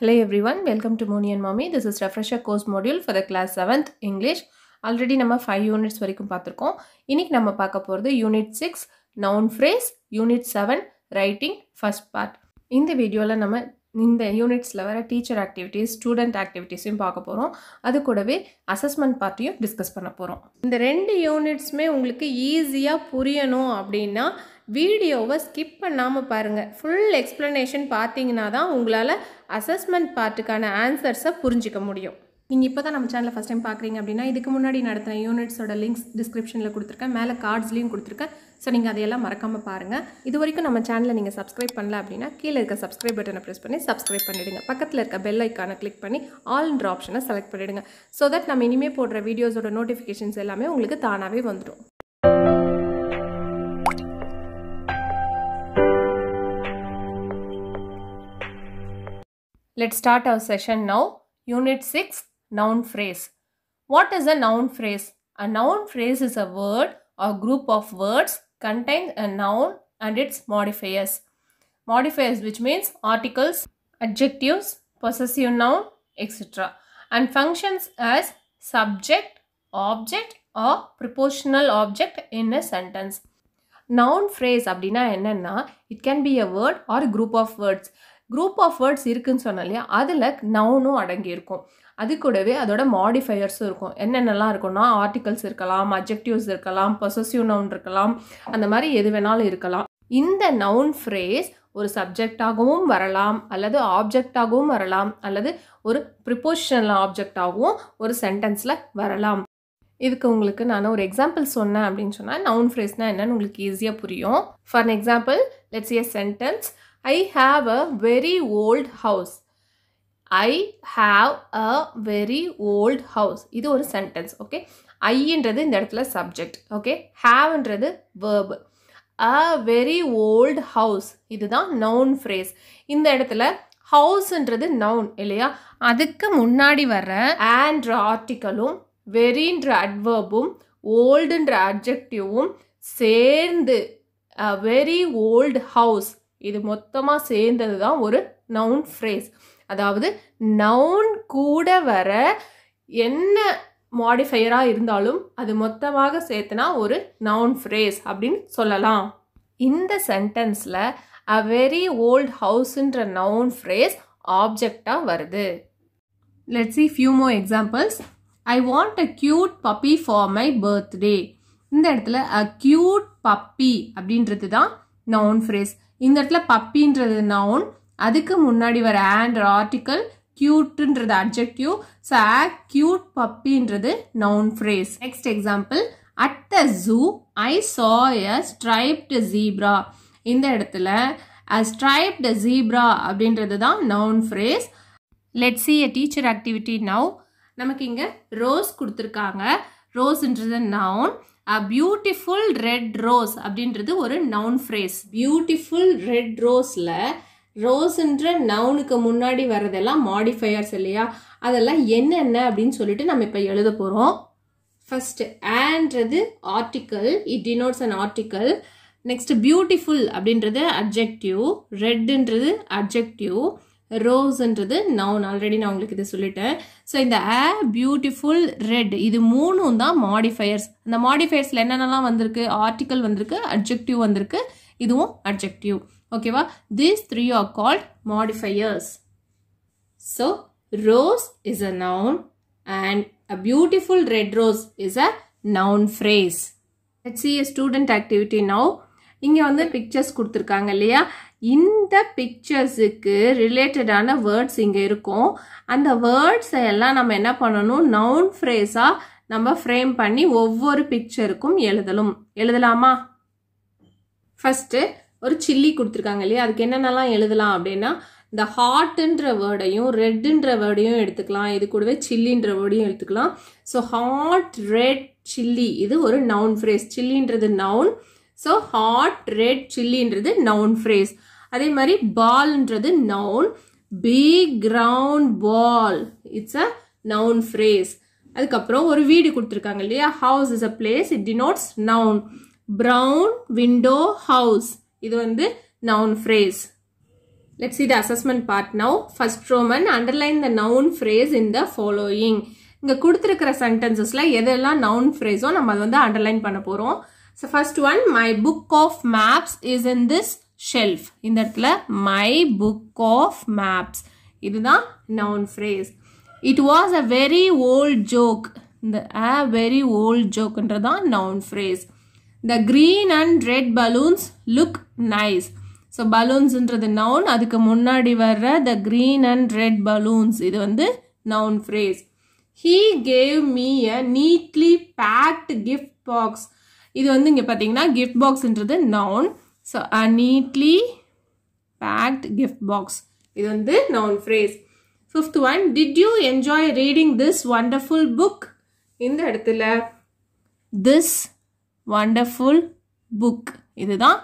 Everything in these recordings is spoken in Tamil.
Hello everyone, welcome to Moni and Mommy. This is Refresher course module for the class 7th English. Already நம்ம ஃபைவ் யூனிட்ஸ் வரைக்கும் பார்த்துருக்கோம் இன்றைக்கி நம்ம பார்க்க போகிறது unit six noun phrase unit seven writing first part இந்த வீடியோவில் நம்ம இந்த யூனிட்ஸில் வர டீச்சர் ஆக்டிவிட்டீஸ் ஸ்டூடெண்ட் ஆக்டிவிட்டீஸையும் பார்க்க போகிறோம் அது கூடவே அசஸ்மெண்ட் பார்ட்டியும் டிஸ்கஸ் பண்ண போகிறோம் இந்த ரெண்டு யூனிட்ஸுமே உங்களுக்கு ஈஸியாக புரியணும் அப்படின்னா வீடியோவை ஸ்கிப் பண்ணாமல் பாருங்கள் ஃபுல் எக்ஸ்ப்ளனேஷன் பார்த்தீங்கன்னா தான் உங்களால் அசஸ்மெண்ட் பார்ட்டுக்கான ஆன்சர்ஸை புரிஞ்சிக்க முடியும் நீங்கள் இப்போ தான் நம்ம சேனலில் ஃபஸ்ட் டைம் பார்க்குறீங்க அப்படின்னா இதுக்கு முன்னாடி நடத்தின யூனிட்ஸோட லிங்க்ஸ் டிஸ்கிரிப்ஷனில் கொடுத்துருக்கேன் மேலே கார்ட்ஸ்லேயும் கொடுத்துருக்கேன் ஸோ நீங்கள் அதையெல்லாம் மறக்காமல் பாருங்கள் இது வரைக்கும் நம்ம சேனலை நீங்கள் சப்ஸ்கிரைப் பண்ணல அப்படின்னா கீழே இருக்க சப்ஸ்கிரைப் பட்டனை ப்ரெஸ் பண்ணி சப்ஸ்கிரைப் பண்ணிவிடுங்க பக்கத்தில் இருக்க பெல் ஐக்கானை கிளிக் பண்ணி ஆல்ன்ற ஆப்ஷனை செலக்ட் பண்ணிவிடுங்க ஸோ தட் நம்ம இனிமேல் போடுற வீடியோஸோட நோட்டிஃபிகேஷன்ஸ் எல்லாமே உங்களுக்கு தானாகவே வந்துடும் Let's start our session now. Unit 6 Noun Phrase. What is a noun phrase? A noun phrase is a word or group of words contains a noun and its modifiers. Modifiers which means articles, adjectives, possessive noun, etc. And functions as subject, object or proportional object in a sentence. Noun phrase, it can be a word or a group of words. Group of words இருக்குதுன்னு சொன்னோம் இல்லையா அதில் நவுனும் அடங்கியிருக்கும் அது கூடவே அதோட மாடிஃபையர்ஸும் இருக்கும் என்னென்னலாம் இருக்கும்னா ஆர்டிகல்ஸ் இருக்கலாம் அப்ஜெக்டிவ்ஸ் இருக்கலாம் பொசசிவ் நவுன் இருக்கலாம் அந்த மாதிரி எது வேணாலும் இருக்கலாம் இந்த நவுன் ஃப்ரேஸ் ஒரு சப்ஜெக்டாகவும் வரலாம் அல்லது ஆப்ஜெக்டாகவும் வரலாம் அல்லது ஒரு ப்ரிப்போஷனல் ஆப்ஜெக்டாகவும் ஒரு சென்டென்ஸில் வரலாம் இதுக்கு உங்களுக்கு நான் ஒரு எக்ஸாம்பிள் சொன்னேன் அப்படின்னு சொன்னால் நவுன் ஃப்ரேஸ்னால் என்னென்னு உங்களுக்கு ஈஸியாக புரியும் for example let's a sentence I have a very old house I have a very old house இது ஒரு சென்டென்ஸ் ஓகே ஐன்றது இந்த இடத்துல சப்ஜெக்ட் ஓகே ஹாவ்ன்றது verb a very old house இதுதான் நவுன் ஃப்ரேஸ் இந்த இடத்துல ஹவுஸ்ன்றது நவுன் இல்லையா அதுக்கு முன்னாடி வர்ற ஆன்ற ஆர்டிக்கலும் வெரின்ற அட்வர்பும் ஓல்டுன்ற அப்ஜெக்டிவும் சேர்ந்து அ வெரி ஓல்ட் ஹவுஸ் இது மொத்தமாக சேர்ந்தது தான் ஒரு நவுன் ஃப்ரேஸ் அதாவது நவுன் கூட வர என்ன மாடிஃபையராக இருந்தாலும் அது மொத்தமாக சேர்த்துனா ஒரு நவுன் ஃப்ரேஸ் அப்படின்னு சொல்லலாம் இந்த சென்டென்ஸில் அ வெரி ஓல்ட் ஹவுஸ்ன்ற நவுன் ஃப்ரேஸ் ஆப்ஜெக்டாக வருது let see few more examples I want a cute puppy for my birthday இந்த இடத்துல அ க்யூட் பப்பி அப்படின்றது தான் நவுன் ஃப்ரேஸ் இந்த இடத்துல பப்பின்றது நவுன் அதுக்கு முன்னாடி வர ஆண்ட் ஆர்டிக்கல் கியூட்ன்றது அப்ஜெக்டிவ் ஸோ ஆ கியூட் பப்பின்றது noun phrase next example at the zoo I saw a striped zebra இந்த இடத்துல அ ஸ்ட்ரைப்டு ஜீப்ரா அப்படின்றது தான் noun phrase let see a teacher activity now நமக்கு இங்கே ரோஸ் கொடுத்துருக்காங்க ரோஸ்ன்றது noun a beautiful red rose அப்படின்றது ஒரு நவுன் ஃப்ரேஸ் பியூட்டிஃபுல் ரெட் ரோஸில் ரோஸ்ன்ற நவுனுக்கு முன்னாடி வர்றதெல்லாம் மாடிஃபையர்ஸ் இல்லையா அதெல்லாம் என்னென்ன அப்படின்னு சொல்லிட்டு நம்ம இப்போ எழுத போகிறோம் ஃபஸ்ட்டு ஆன்றது article it denotes an article next beautiful அப்படின்றது அப்ஜெக்டிவ் ரெட்டுன்றது அப்ஜெக்டிவ் ரோஸ்ன்றது நவுன் ஆல்ரெடி நான் உங்களுக்கு இதை சொல்லிட்டேன் ஸோ இந்த ஆ பியூட்டிஃபுல் ரெட் இது மூணும் தான் மாடிஃபயர்ஸ் அந்த மாடிஃபயர்ஸில் என்னென்னலாம் வந்திருக்கு ஆர்டிக்கல் வந்திருக்கு அப்ஜெக்டிவ் வந்திருக்கு இதுவும் அப்ஜெக்டிவ் ஓகேவா these three are called modifiers so rose is a noun and a beautiful red rose is a noun phrase let see a student activity now இங்கே வந்து பிக்சர்ஸ் கொடுத்துருக்காங்க இல்லையா இந்த பிக்சர்ஸுக்கு ரிலேட்டடான வேர்ட்ஸ் இங்கே இருக்கும் அந்த வேர்ட்ஸை எல்லாம் நம்ம என்ன பண்ணணும் நவுன் ஃப்ரேஸாக நம்ம ஃப்ரேம் பண்ணி ஒவ்வொரு பிக்சருக்கும் எழுதலும் எழுதலாமா ஃபஸ்ட்டு ஒரு சில்லி கொடுத்துருக்காங்க இல்லையா அதுக்கு என்னென்னலாம் எழுதலாம் அப்படின்னா இந்த ஹாட்டுன்ற வேர்டையும் ரெட்டுன்ற வேர்டையும் எடுத்துக்கலாம் இது கூடவே சில்லின்ற வேர்டையும் எடுத்துக்கலாம் ஸோ ஹாட் ரெட் சில்லி இது ஒரு நவுன் ஃப்ரேஸ் சில்லின்றது நவுன் ஸோ ஹாட் ரெட் சில்லின்றது நவுன் ஃப்ரேஸ் அதே மாதிரி பால்ன்றது noun big ground ball it's a noun phrase அதுக்கப்புறம் ஒரு வீடு கொடுத்துருக்காங்க இல்லையா house is a place it denotes noun brown window house இது வந்து noun phrase let see the assessment part now first Roman underline the noun phrase in the following இங்க கொடுத்துருக்கிற சென்டென்சஸ்ல எதெல்லாம் நவுன் ஃப்ரேஸோ நம்ம அதை வந்து அண்டர்லைன் பண்ண போறோம் so first one my book of maps is in this shelf இந்த இடத்துல மை புக் ஆஃப் மேப்ஸ் இதுதான் noun phrase it was a very old joke இந்த அ வெரி ஓல்ட் ஜோக்குன்றதான் noun phrase the green and red balloons look nice so பலூன்ஸுன்றது நவுன் அதுக்கு முன்னாடி வர்ற the green and red balloons இது வந்து noun phrase he gave me a neatly packed gift box இது வந்து இங்கே பார்த்தீங்கன்னா gift boxன்றது noun. So, a neatly packed gift box. இது வந்து noun phrase. Fifth one, did you enjoy reading this wonderful book? இந்த அடுத்தில, this wonderful book. இதுதான்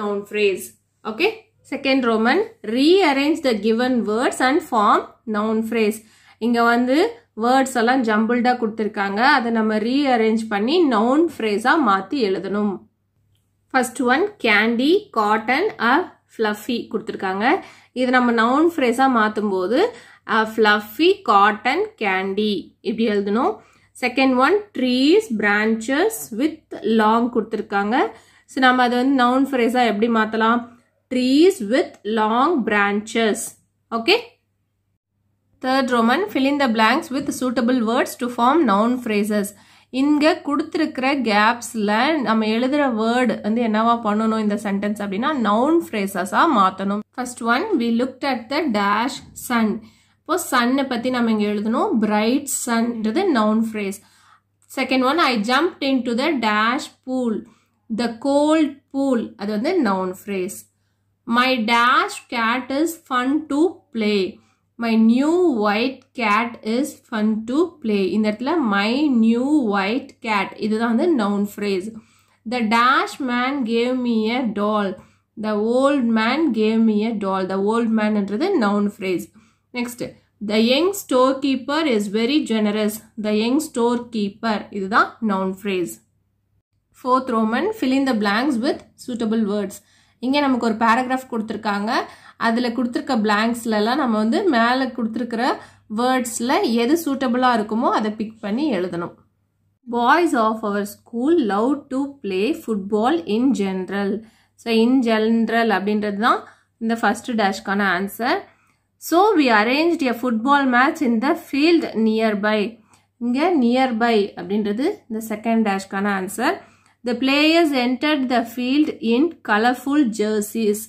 noun phrase. Okay, second Roman, rearrange the given words and form noun phrase. இங்கே வந்து வேர்ட்ஸ் எல்லாம் ஜம்பிள்டாக கொடுத்துருக்காங்க அதை நம்ம ரீஅரேஞ்ச் பண்ணி நவுன் ஃப்ரேஸாக மாற்றி எழுதணும் first one candy cotton a fluffy கொடுத்துருக்காங்க இது நம்ம நவுன் ஃப்ரேஸாக மாற்றும் போது ஃப்ளஃபி காட்டன் கேண்டி இப்படி எழுதணும் second one trees branches with long கொடுத்துருக்காங்க ஸோ நம்ம அது வந்து நவுன் ஃப்ரேஸாக எப்படி மாற்றலாம் trees with long branches okay third Roman fill the blanks with suitable words to form noun phrases இங்கே கொடுத்துருக்கிற கேப்ஸில் நம்ம எழுதுகிற வேர்டு வந்து என்னவா பண்ணணும் இந்த சென்டென்ஸ் அப்படின்னா நவுன் ஃப்ரேசஸாக மாற்றணும் first one we looked at the dash sun இப்போ சன்னை பற்றி நம்ம இங்கே எழுதணும் பிரைட் சன்ன்றது noun phrase second one I jump into the dash pool the cold pool அது வந்து noun phrase my dash cat is fun to play my new white cat is fun to play இந்த இடத்துல மை நியூ ஒயிட் கேட் இதுதான் வந்து noun phrase the dash man gave me a doll the old man gave me a doll the old மேன்ன்றது noun phrase next the young storekeeper is very generous the young storekeeper இதுதான் noun phrase fourth Roman fill in the blanks with suitable words இங்கே நமக்கு ஒரு பேராகிராஃப் கொடுத்துருக்காங்க அதில் கொடுத்துருக்க பிளாங்க்ஸ்லலாம் நம்ம வந்து மேலே கொடுத்துருக்கிற வேர்ட்ஸில் எது சூட்டபுளாக இருக்குமோ அதை பிக் பண்ணி எழுதணும் boys of our school love to play football in general so in general அப்படின்றது தான் இந்த ஃபஸ்ட்டு டேஷ்க்கான answer so we arranged a football match in the field nearby இங்கே நியர்பை அப்படின்றது இந்த செகண்ட் டேஷ்க்கான answer the players entered the field in colourful jerseys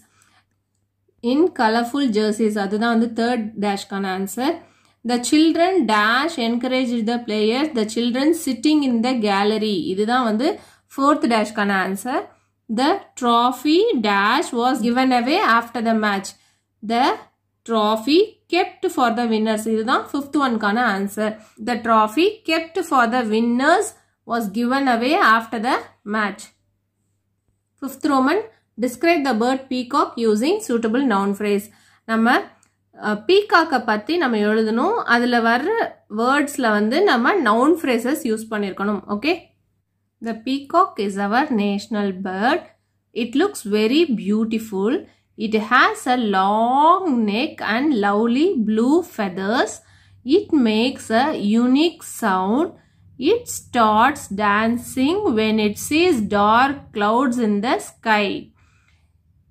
in colorful jerseys. That is the third dash answer. The children dash encouraged the players. The children sitting in the gallery. This is the fourth dash answer. The trophy dash was given away after the match. The trophy kept for the winners. This is the fifth one answer. The trophy kept for the winners was given away after the match. Fifth Roman describe the bird peacock using suitable noun phrase நம்ம பீகாக்கை பற்றி நம்ம எழுதணும் அதில் வர்ற வேர்ட்ஸில் வந்து நம்ம நவுன் ஃப்ரேசஸ் யூஸ் பண்ணியிருக்கணும் okay the peacock is our national bird it looks very beautiful it has a long neck and lovely blue feathers it makes a unique sound it starts dancing when it sees dark clouds in the sky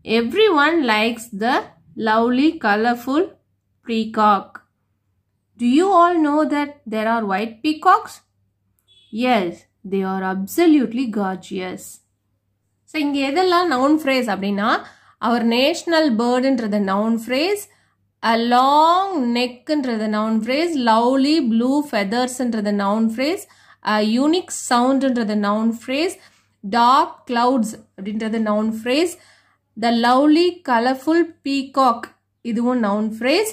Everyone likes the lovely colorful peacock. Do you all know that there are white peacocks? Yes, they are absolutely gorgeous. So, இங்க எதெல்லாம் noun phrase அப்படினா, our national bird the noun phrase, a long neck the noun phrase, lovely blue feathers the noun phrase, a unique sound the noun phrase, dark clouds the noun phrase, the lovely colourful peacock இதுவும் நவுன் ஃப்ரேஸ்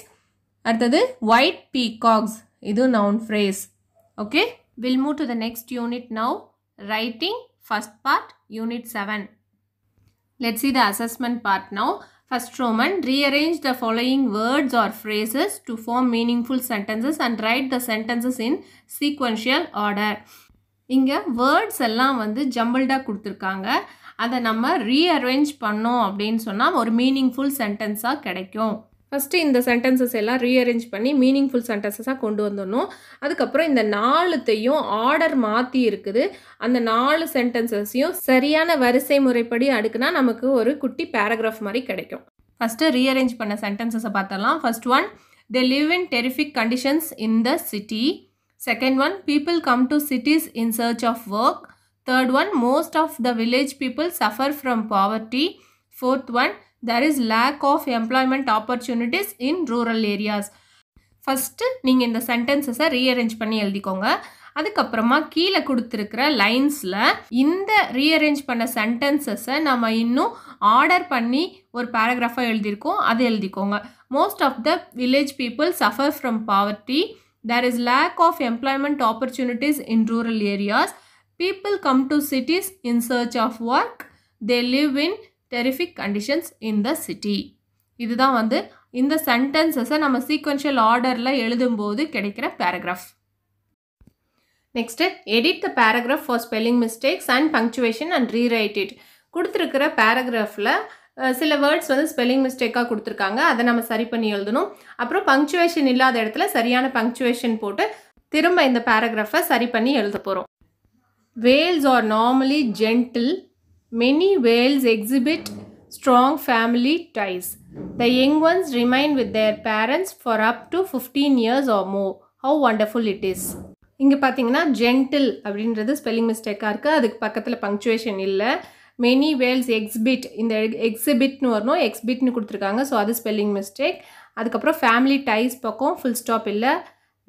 அடுத்தது ஒயிட் பீகாக்ஸ் இதுவும் noun phrase okay will move to the next unit now writing first part unit seven let see the assessment part now First Roman, rearrange the following words or phrases to form meaningful sentences and write the sentences in sequential order இங்கே வேர்ட்ஸ் எல்லாம் வந்து ஜம்பிள்டாக கொடுத்துருக்காங்க அதை நம்ம ரீஅரேஞ்ச் பண்ணோம் அப்படின்னு சொன்னால் ஒரு மீனிங்ஃபுல் சென்டென்ஸாக கிடைக்கும் ஃபஸ்ட்டு இந்த சென்டென்சஸ் எல்லாம் ரீஅரேஞ்ச் பண்ணி மீனிங்ஃபுல் சென்டென்சஸாக கொண்டு வந்துடணும் அதுக்கப்புறம் இந்த நாலுத்தையும் ஆர்டர் மாற்றி இருக்குது அந்த நாலு சென்டென்சஸையும் சரியான வரிசை முறைப்படி அடுக்குனா நமக்கு ஒரு குட்டி பேராகிராஃப் மாதிரி கிடைக்கும் ஃபஸ்ட்டு ரீஅரேஞ்ச் பண்ண சென்டென்சஸை பார்த்தலாம் first one they live in terrific conditions in the city second one people come to cities in search of work Third one, most of the village people suffer from poverty. Fourth one, there is lack of employment opportunities in rural areas. First நீங்கள் இந்த சென்டென்சஸை ரீஅரேஞ்ச் பண்ணி எழுதிக்கோங்க அதுக்கப்புறமா கீழே கொடுத்துருக்கிற லைன்ஸில் இந்த ரீஅரேஞ்ச் பண்ண சென்டென்சஸை நம்ம இன்னும் ஆர்டர் பண்ணி ஒரு பேராகிராஃபாக எழுதியிருக்கோம் அதை எழுதிக்கோங்க most of the village people suffer from poverty there is lack of employment opportunities in rural areas People come to cities in search of work. They live in terrific conditions in the city. இதுதான் வந்து இந்த சென்டென்சஸை நம்ம சீக்வன்ஷியல் ஆர்டரில் எழுதும்போது கிடைக்கிற paragraph next edit the paragraph for spelling mistakes and punctuation and rewrite it கொடுத்துருக்கிற பேராகிராஃபில் சில வேர்ட்ஸ் வந்து ஸ்பெல்லிங் மிஸ்டேக்காக கொடுத்துருக்காங்க அதை நம்ம சரி பண்ணி எழுதணும் அப்புறம் பங்க்சுவேஷன் இல்லாத இடத்துல சரியான பங்க்சுவேஷன் போட்டு திரும்ப இந்த பேராகிராஃபை சரி பண்ணி எழுத போகிறோம் whales are normally gentle many whales exhibit strong family ties the young ones remain with their parents for up to 15 years or more how wonderful it is இங்கே பார்த்தீங்கன்னா ஜென்டில் அப்படின்றது ஸ்பெல்லிங் மிஸ்டேக்காக இருக்குது அதுக்கு பக்கத்தில் பங்க்சுவேஷன் இல்லை மெனி வேல்ஸ் எக்ஸிபிட் இந்த எக்ஸிபிட்னு வரணும் எக்ஸ்பிட்னு கொடுத்துருக்காங்க ஸோ அது ஸ்பெல்லிங் மிஸ்டேக் அதுக்கப்புறம் ஃபேமிலி டைஸ் பக்கம் ஃபுல் ஸ்டாப் இல்லை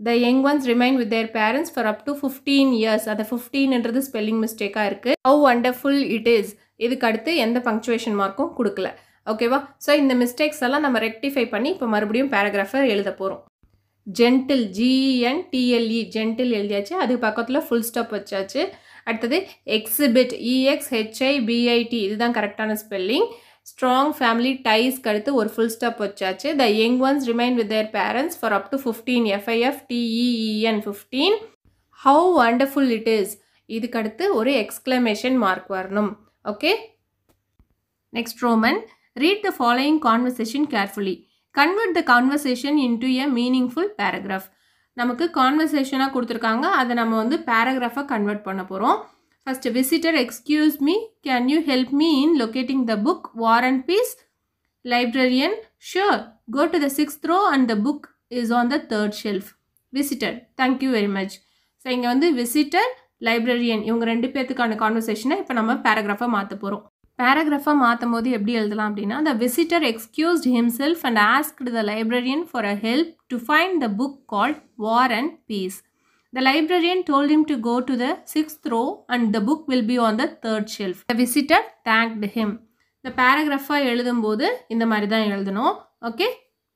the young ones remain with their parents for up to fifteen years அந்த ஃபிஃப்டீன்ன்றது ஸ்பெல்லிங் மிஸ்டேக்காக இருக்குது ஹவு வண்டர்ஃபுல் இட் இஸ் இதுக்கு அடுத்து எந்த பங்க்சுவேஷன் மார்க்கும் கொடுக்கல ஓகேவா ஸோ இந்த மிஸ்டேக்ஸ் எல்லாம் நம்ம ரெக்டிஃபை பண்ணி இப்போ மறுபடியும் பேராகிராஃபை எழுத போகிறோம் ஜென்டில் ஜிஇஎன் டிஎல்இ ஜென்டில் எழுதியாச்சு அதுக்கு பக்கத்தில் ஃபுல் ஸ்டாப் வச்சாச்சு அடுத்தது எக்ஸிபிட் இஎக்ஸ் ஹெச்ஐ பிஐடி இதுதான் கரெக்டான ஸ்பெல்லிங் ஸ்ட்ராங் ஃபேமிலி டைஸ்க்கு அடுத்து ஒரு ஃபுல் ஸ்டாப் வச்சாச்சு the young ones remain with their parents for up to fifteen F I F T E E N fifteen how wonderful it is இதுக்கடுத்து ஒரு எக்ஸ்க்ளமேஷன் மார்க் வரணும் okay next Roman read the following conversation carefully convert the conversation into a meaningful paragraph நமக்கு கான்வர்சேஷனாக கொடுத்துருக்காங்க அதை நம்ம வந்து பேராகிராஃபாக கன்வெர்ட் பண்ண போகிறோம் First, visitor excuse me can you help me in locating the book War and Peace? Librarian, sure, go to the sixth row and the book is on the third shelf. Visitor, thank very much so இங்கே வந்து விசிட்டர் லைப்ரரியன் இவங்க ரெண்டு பேர்த்துக்கான கான்வர்சேஷனை இப்போ நம்ம பேராகிராஃபாக மாற்ற போகிறோம் பேராகிராஃபாக மாற்றும் போது எப்படி எழுதலாம் அப்படின்னா the visitor excused himself and asked the librarian for a help to find the book called War and Peace The librarian told him to go to the sixth row and the book will be on the third shelf. The visitor thanked him. இந்த பேராகிராஃபாக எழுதும்போது இந்த மாதிரி தான் எழுதணும் ஓகே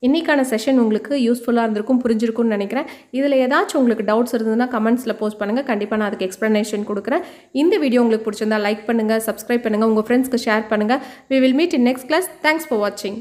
இன்றைக்கான செஷன் உங்களுக்கு யூஸ்ஃபுல்லாக இருந்திருக்கும் புரிஞ்சிருக்கும்னு நினைக்கிறேன் இதில் ஏதாச்சும் உங்களுக்கு டவுட்ஸ் இருந்ததுன்னா கமெண்ட்ஸில் போஸ்ட் பண்ணுங்கள் கண்டிப்பாக நான் அதுக்கு எக்ஸ்ப்ளனேஷன் கொடுக்குறேன் இந்த வீடியோ உங்களுக்கு பிடிச்சிருந்தா லைக் பண்ணுங்கள் சப்ஸ்கிரைப் பண்ணுங்கள் உங்கள் ஃப்ரெண்ட்ஸ்க்கு ஷேர் பண்ணுங்கள் we will meet in next class thanks for வாட்சிங்